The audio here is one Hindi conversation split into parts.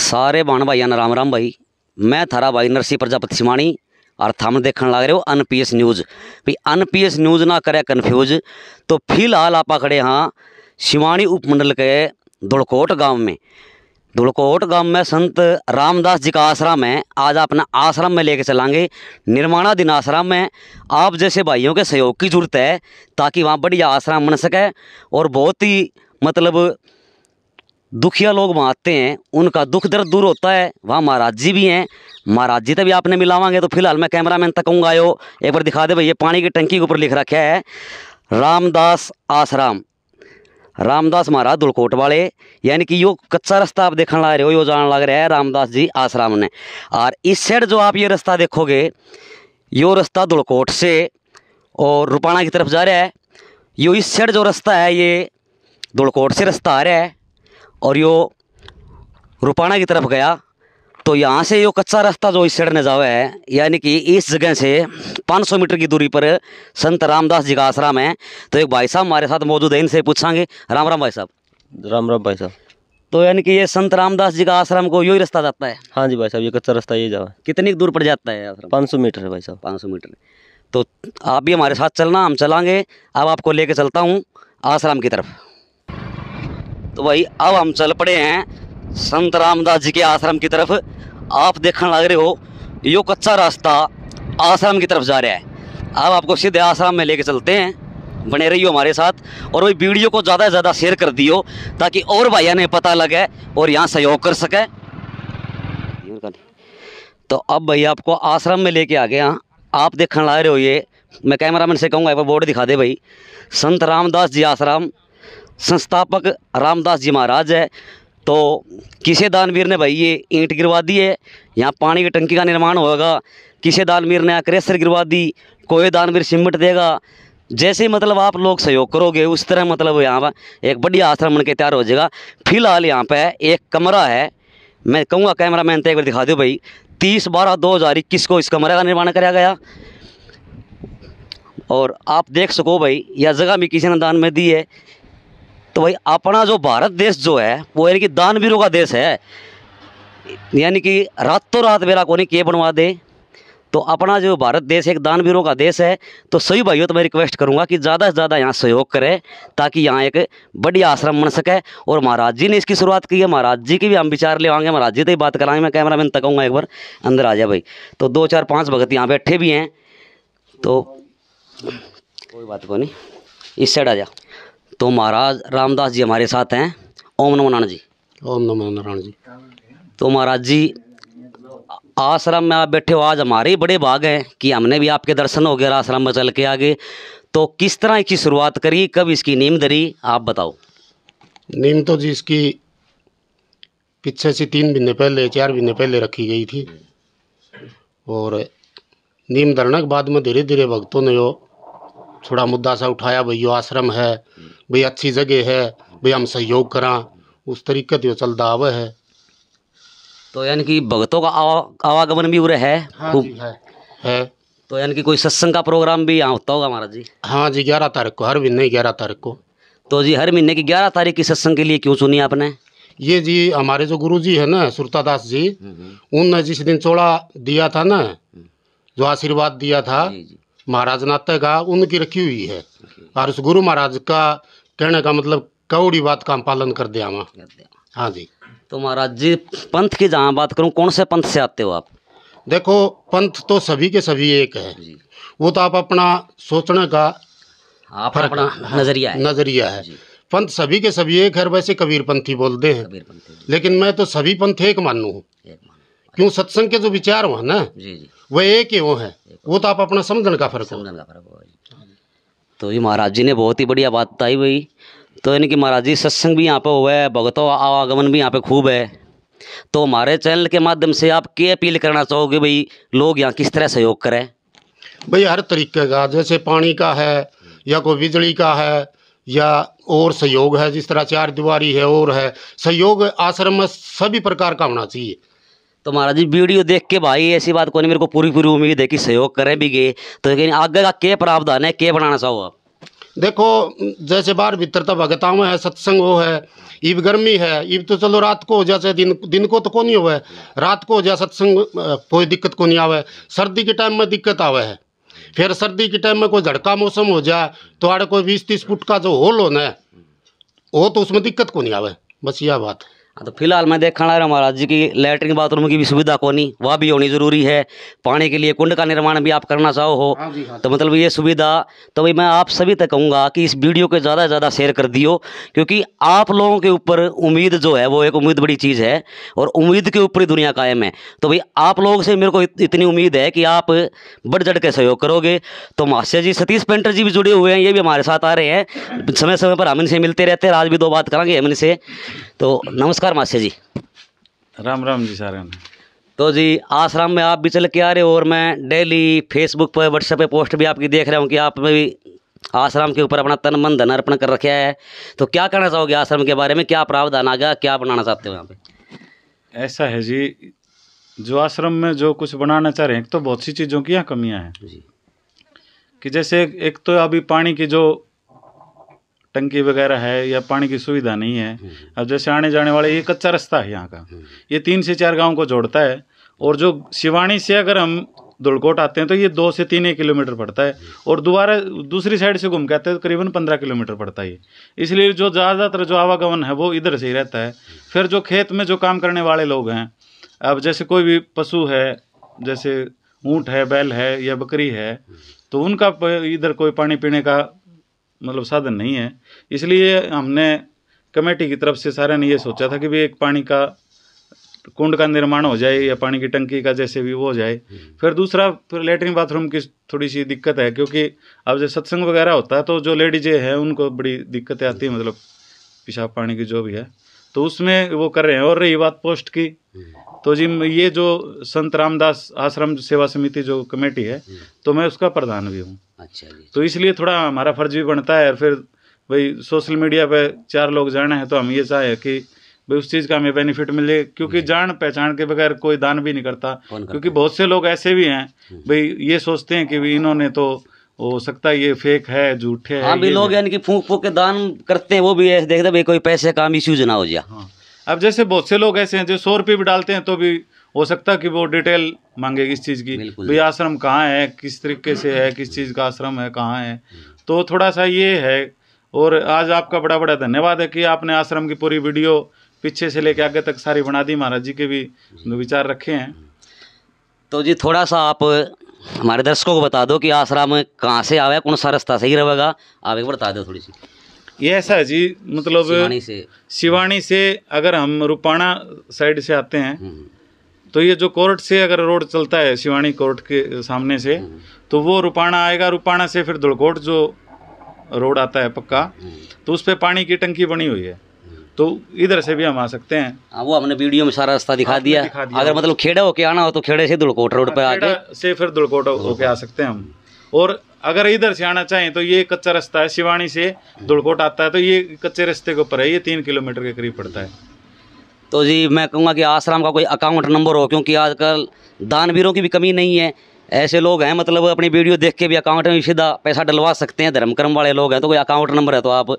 सारे बाण ਭਾਈਆਂ राम राम भाई मैं थारा भाई नरसिंह प्रजापति ਪ੍ਰਜਾਪਤੀ ਸਿਮਾਣੀ और हम देखने लग रहे हो पी एस न्यूज़ भी पी एस न्यूज़ ना करे कन्फ्यूज तो फिलहाल आप खड़े हाँ शिवानी उपमंडल के धुड़कोट गांव में धुड़कोट गांव में संत रामदास जी का आश्रम है आज अपना आश्रम में लेके चलाएंगे निर्माणाधीन आश्रम में आप जैसे भाइयों के सहयोग की जरूरत है ताकि वहाँ बढ़िया आश्रम बन सके और बहुत ही मतलब दुखिया लोग वहाँ आते हैं उनका दुख दर्द दूर होता है वहाँ महाराज जी भी हैं महाराज जी तभी आपने मिलावांगे तो फिलहाल मैं कैमरा मैन तक कहूँगा आयो एक बार दिखा दे भैया पानी की टंकी के ऊपर लिख रखा है रामदास आश्राम रामदास महाराज दुलकोट वाले यानी कि यो कच्चा रास्ता आप देखने लग रहे हो यो जान लग रहा है रामदास जी आश्राम ने और इस साइड जो आप ये रास्ता देखोगे यो रास्ता दुलकोट से और रुपाणा की तरफ जा रहा है यो इस साइड जो रास्ता है ये दुलकोट से रास्ता आ रहा है और यो रुपाणा की तरफ गया तो यहाँ से यो कच्चा रास्ता जो इस साइड ने जावे है यानी कि इस जगह से 500 मीटर की दूरी पर संत रामदास जी का आश्रम है तो एक भाई साहब हमारे साथ मौजूद है इनसे पूछांगे राम राम भाई साहब राम राम भाई साहब तो यानी कि ये संत रामदास जी का आश्रम को यही रास्ता जाता है हाँ जी भाई साहब ये कच्चा रास्ता ये जावा कितनी दूर पड़ जाता है पाँच पाँच मीटर है भाई साहब पाँच मीटर तो आप भी हमारे साथ चलना हम चलाएँगे अब आपको लेके चलता हूँ आश्रम की तरफ तो भाई अब हम चल पड़े हैं संत रामदास जी के आश्रम की तरफ आप देखने लग रहे हो यो कच्चा रास्ता आश्रम की तरफ जा रहा है अब आपको सीधे आश्रम में लेके चलते हैं बने रहियो हमारे साथ और वही वीडियो को ज़्यादा से ज़्यादा शेयर कर दियो ताकि और भाइयों ने पता लगे और यहाँ सहयोग कर सके तो अब भाई आपको आश्रम में लेके आ गया आप देखने ला रहे हो ये मैं कैमरामैन से कहूँगा एक बार बोर्ड दिखा दे भाई संत रामदास जी आश्रम संस्थापक रामदास जी महाराज है तो किसे दानवीर ने भाई ये ईंट गिरवा दी है यहाँ पानी की टंकी का निर्माण होगा किसे दानवीर ने आक्रेसर गिरवा दी कोई दानवीर सिमट देगा जैसे मतलब आप लोग सहयोग करोगे उस तरह मतलब यहाँ पर एक बढ़िया आश्रम बन के तैयार हो जाएगा फिलहाल यहाँ पर एक कमरा है मैं कहूँगा कैमरा मैन तो एक बार दिखा दो भाई तीस बारह दो हज़ार इक्कीस को इस कमरे का निर्माण कराया गया और आप देख सको भाई यह जगह भी किसी ने दान में दी है तो भाई अपना जो भारत देश जो है वो यानी कि दानवीरों का देश है यानी कि रातों रात मेरा कोने के बनवा दे तो अपना जो भारत देश एक दानवीरों का देश है तो सही भाइयों तो मैं रिक्वेस्ट करूंगा कि ज़्यादा से ज़्यादा यहाँ सहयोग करें ताकि यहाँ एक बढ़िया आश्रम बन सके और महाराज जी ने इसकी शुरुआत की है महाराज जी की भी हम विचार ले आएंगे महाराज जी तो ही बात कराएंगे मैं कैमरा मैन तक एक बार अंदर आ जाए भाई तो दो चार पाँच भगत यहाँ बैठे भी हैं तो कोई बात को नहीं इस साइड आ जा तो महाराज रामदास जी हमारे साथ हैं ओम नमो नारायण जी ओम नमो नारायण जी तो महाराज जी आश्रम में आप बैठे हो आज हमारे बड़े भाग हैं कि हमने भी आपके दर्शन हो गए आश्रम में चल के आगे तो किस तरह इसकी शुरुआत करी कब इसकी नीम धरी आप बताओ नीम तो जी इसकी पीछे से तीन महीने पहले चार महीने पहले रखी गई थी और नीम धरने के बाद में धीरे धीरे भक्तों ने वो थोड़ा मुद्दा सा उठाया भाई यो आश्रम है भाई अच्छी जगह है भाई हम सहयोग करा उस तरीके से तो चलता आवे है तो यानी कि भगतों का आवागमन भी उरे है हाँ जी है, है तो यानी कि कोई सत्संग का प्रोग्राम भी यहाँ होता होगा महाराज जी हाँ जी ग्यारह तारीख को हर महीने ग्यारह तारीख को तो जी हर महीने की ग्यारह तारीख की सत्संग के लिए क्यों सुनी आपने ये जी हमारे जो गुरु जी है ना सुरता दास जी हम्म, हम्म। उनने जिस दिन चोड़ा दिया था ना हम्म। जो आशीर्वाद दिया था जी जी। महाराज नाते का उनकी रखी हुई है और उस गुरु महाराज का कहने का मतलब कौड़ी बात का पालन कर दिया वहाँ हाँ जी तो महाराज जी पंथ की जहाँ बात करूँ कौन से पंथ से आते हो आप देखो पंथ तो सभी के सभी एक है वो तो आप अपना सोचने का हाँ, आप अपना नजरिया है नजरिया है पंथ सभी के सभी एक है वैसे कबीर पंथी बोलते हैं लेकिन मैं तो सभी पंथ एक मानू हूँ क्यों सत्संग के जो विचार हुआ ना जी जी वह एक ही वो है वो तो आप अपना समझने का फर्क समझने का फर्क तो ये महाराज जी ने बहुत ही बढ़िया बात बताई भाई तो यानी कि महाराज जी सत्संग भी यहाँ पे हुआ है भगतों आवागमन भी यहाँ पे खूब है तो हमारे चैनल के माध्यम से आप क्या अपील करना चाहोगे भाई लोग यहाँ किस तरह सहयोग करें भाई हर तरीके का जैसे पानी का है या कोई बिजली का है या और सहयोग है जिस तरह चार दीवारी है और है सहयोग आश्रम में सभी प्रकार का होना चाहिए तो महाराज जी वीडियो देख के भाई ऐसी बात कोई नहीं मेरे को पूरी पूरी उम्मीद है कि सहयोग करें भी गए तो लेकिन आगे का क्या प्रावधान है क्या बनाना चाहो आप देखो जैसे बार तो भगताओं है सत्संग वो है ईब गर्मी है ईब तो चलो रात को हो जाए दिन दिन को तो कौन नहीं हुआ रात को हो जाए सत्संग कोई दिक्कत को नहीं आवे सर्दी के टाइम में दिक्कत आवे है फिर सर्दी के टाइम में कोई झड़का मौसम हो जाए तो आड़े कोई बीस तीस फुट का जो होल होना है वो तो उसमें दिक्कत को नहीं आवे बस यह बात है हाँ, तो फिलहाल मैं देखा रहा महाराज जी की लेटरिन बाथरूम की भी सुविधा कोनी वह भी होनी जरूरी है पानी के लिए कुंड का निर्माण भी आप करना चाहो हो हाँ हाँ तो मतलब ये सुविधा तो भाई मैं आप सभी तक कहूँगा कि इस वीडियो को ज़्यादा से ज़्यादा शेयर कर दियो क्योंकि आप लोगों के ऊपर उम्मीद जो है वो एक उम्मीद बड़ी चीज़ है और उम्मीद के ऊपर ही दुनिया कायम है तो भाई आप लोगों से मेरे को इतनी उम्मीद है कि आप बढ़ चढ़ के सहयोग करोगे तो मास्य जी सतीश पेंटर जी भी जुड़े हुए हैं ये भी हमारे साथ आ रहे हैं समय समय पर हम इनसे मिलते रहते हैं आज भी दो बात करेंगे हम इनसे तो नमस्कार नमस्कार मास्टर जी राम राम जी सारे तो जी आश्रम में आप भी चल के आ रहे हो और मैं डेली फेसबुक पर व्हाट्सएप पे पोस्ट भी आपकी देख रहा हूँ कि आप में भी आश्रम के ऊपर अपना तन मन धन अर्पण कर रखा है तो क्या कहना चाहोगे आश्रम के बारे में क्या प्रावधान आ गया क्या बनाना चाहते हो यहाँ पे ऐसा है जी जो आश्रम में जो कुछ बनाना चाह रहे हैं तो बहुत सी चीज़ों की यहाँ कमियाँ हैं जी कि जैसे एक तो अभी पानी की जो टंकी वगैरह है या पानी की सुविधा नहीं है हम्म। अब जैसे आने जाने वाले ये कच्चा रास्ता है यहाँ का हम्म। ये तीन से चार गाँव को जोड़ता है और जो शिवानी से अगर हम धुड़कोट आते हैं तो ये दो से तीन किलोमीटर पड़ता है हम्म। और दोबारा दूसरी साइड से घूम के आते हैं तो करीबन पंद्रह किलोमीटर पड़ता है इसलिए जो ज़्यादातर जो आवागमन है वो इधर से ही रहता है फिर जो खेत में जो काम करने वाले लोग हैं अब जैसे कोई भी पशु है जैसे ऊँट है बैल है या बकरी है तो उनका इधर कोई पानी पीने का मतलब साधन नहीं है इसलिए हमने कमेटी की तरफ से सारे ने ये सोचा था कि भी एक पानी का कुंड का निर्माण हो जाए या पानी की टंकी का जैसे भी वो हो जाए हम्म। फिर दूसरा फिर लेटरिन बाथरूम की थोड़ी सी दिक्कत है क्योंकि अब जो सत्संग वगैरह होता है तो जो लेडीजें हैं उनको बड़ी दिक्कतें आती हैं मतलब पेशाब पानी की जो भी है तो उसमें वो कर रहे हैं और रही बात पोस्ट की तो जी ये जो संत रामदास आश्रम सेवा समिति जो कमेटी है हम्म। तो मैं उसका प्रधान भी हूँ अच्छा तो इसलिए थोड़ा हमारा फर्ज भी बनता है और फिर भाई सोशल मीडिया पे चार लोग जाना है तो हम ये चाहे कि भाई उस चीज़ का हमें बेनिफिट मिले क्योंकि हम्म। जान पहचान के बगैर कोई दान भी नहीं करता क्योंकि बहुत से लोग ऐसे भी हैं हम्म। भाई ये सोचते हैं कि इन्होंने तो हो सकता है ये फेक है झूठे हाँ भी लोग यानी कि फूक फूक के दान करते हैं वो भी ऐसे देखते भाई कोई पैसे काम इश्यूज ना हो जाए हाँ। अब जैसे बहुत से लोग ऐसे हैं जो सौ रुपये भी डालते हैं तो भी हो सकता है कि वो डिटेल मांगे इस चीज़ की भाई आश्रम कहाँ है किस तरीके से है किस चीज़ का आश्रम है कहाँ है तो थोड़ा सा ये है और आज आपका बड़ा बड़ा धन्यवाद है कि आपने आश्रम की पूरी वीडियो पीछे से लेके आगे तक सारी बना दी महाराज जी के भी विचार रखे हैं तो जी थोड़ा सा आप हमारे दर्शकों को बता दो कि आसरा में कहाँ से आवे कौन सा रास्ता सही रहेगा आप एक बार बता दो थोड़ी सी ये ऐसा जी मतलब शिवानी से शिवानी से अगर हम रूपाणा साइड से आते हैं हम्म। तो ये जो कोर्ट से अगर रोड चलता है शिवानी कोर्ट के सामने से हम्म। तो वो रूपाणा आएगा रूपाणा से फिर धुड़कोट जो रोड आता है पक्का हम्म। तो उस पर पानी की टंकी बनी हुई है तो इधर से भी हम आ सकते हैं आ, हाँ, वो हमने वीडियो में सारा रास्ता दिखा दिया, दिखा दिया अगर मतलब खेड़ा होके आना हो तो खेड़े से दुड़कोट रोड पर आके से फिर दुड़कोट होके आ सकते हैं हम और अगर इधर से आना चाहें तो ये कच्चा रास्ता है शिवानी से दुड़कोट आता है तो ये कच्चे रास्ते के ऊपर है ये तीन किलोमीटर के करीब पड़ता है तो जी मैं कहूँगा कि आश्रम का कोई अकाउंट नंबर हो क्योंकि आजकल दानवीरों की भी कमी नहीं है ऐसे लोग हैं मतलब अपनी वीडियो देख के भी अकाउंट में सीधा पैसा डलवा सकते हैं धर्म कर्म वाले लोग हैं तो कोई अकाउंट नंबर है तो आप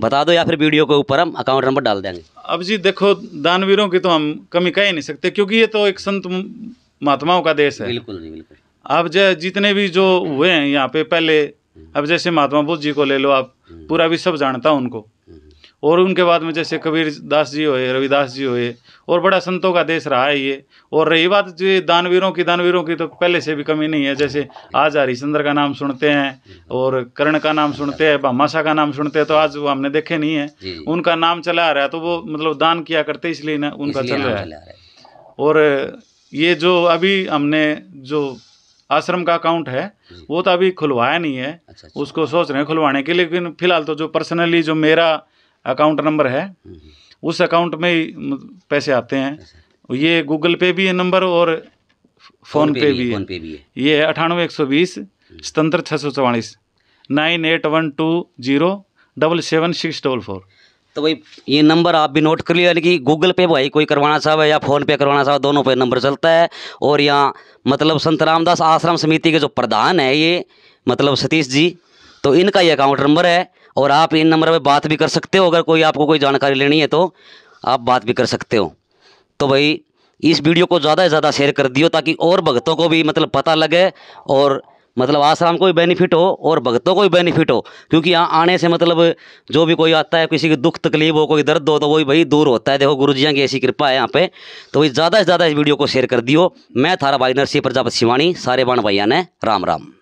बता दो या फिर वीडियो के ऊपर हम अकाउंट नंबर डाल देंगे अब जी देखो दानवीरों की तो हम कमी कह ही नहीं सकते क्योंकि ये तो एक संत महात्माओं का देश है बिल्कुल जी बिल्कुल अब जो जितने भी जो हुए हैं यहाँ पे पहले अब जैसे महात्मा बुद्ध जी को ले लो आप हम्म। पूरा भी सब जानता उनको और उनके बाद में जैसे कबीर दास जी हुए रविदास जी हुए और बड़ा संतों का देश रहा है ये और रही बात जो दानवीरों की दानवीरों की तो पहले से भी कमी नहीं है जैसे आज हरिश्चंद्र का नाम सुनते हैं और कर्ण का नाम सुनते हैं भामाशा का नाम सुनते हैं तो आज वो हमने देखे नहीं है उनका नाम चला आ रहा है तो वो मतलब दान किया करते इसलिए ना उनका चल रहा है और ये जो अभी हमने जो आश्रम का अकाउंट है वो तो अभी खुलवाया नहीं है अच्छा, अच्छा। उसको सोच रहे हैं खुलवाने के लेकिन फिलहाल तो जो पर्सनली जो मेरा अकाउंट नंबर है हम्म, हम्म। उस अकाउंट में ही पैसे आते हैं ये गूगल पे भी है नंबर और फ़ोन पे, पे, भी, भी, पे भी है ये है अठानवे एक सौ बीस हम्म। सतंत्र छः सौ चवालीस nine eight one two zero double seven six double four तो भाई ये नंबर आप भी नोट कर लिया यानी कि गूगल पे भाई कोई करवाना चाहे या फ़ोन पे करवाना चाहे दोनों पे नंबर चलता है और यहाँ मतलब संत रामदास आश्रम समिति के जो प्रधान है ये मतलब सतीश जी तो इनका ये अकाउंट नंबर है और आप इन नंबर पर बात भी कर सकते हो अगर कोई आपको कोई जानकारी लेनी है तो आप बात भी कर सकते हो तो भाई इस वीडियो को ज़्यादा से ज़्यादा शेयर कर दियो ताकि और भक्तों को भी मतलब पता लगे और मतलब आश्रम को भी बेनिफिट हो और भक्तों को भी बेनिफिट हो क्योंकि यहाँ आने से मतलब जो भी कोई आता है किसी की दुख तकलीफ हो कोई दर्द हो तो वही भाई दूर होता है देखो गुरु जी की ऐसी कृपा है यहाँ पे तो भाई ज़्यादा से ज़्यादा इस वीडियो को शेयर कर दियो मैं थारा भाई नरसिंह प्रजापत शिवाणी सारे बाण भैया ने राम राम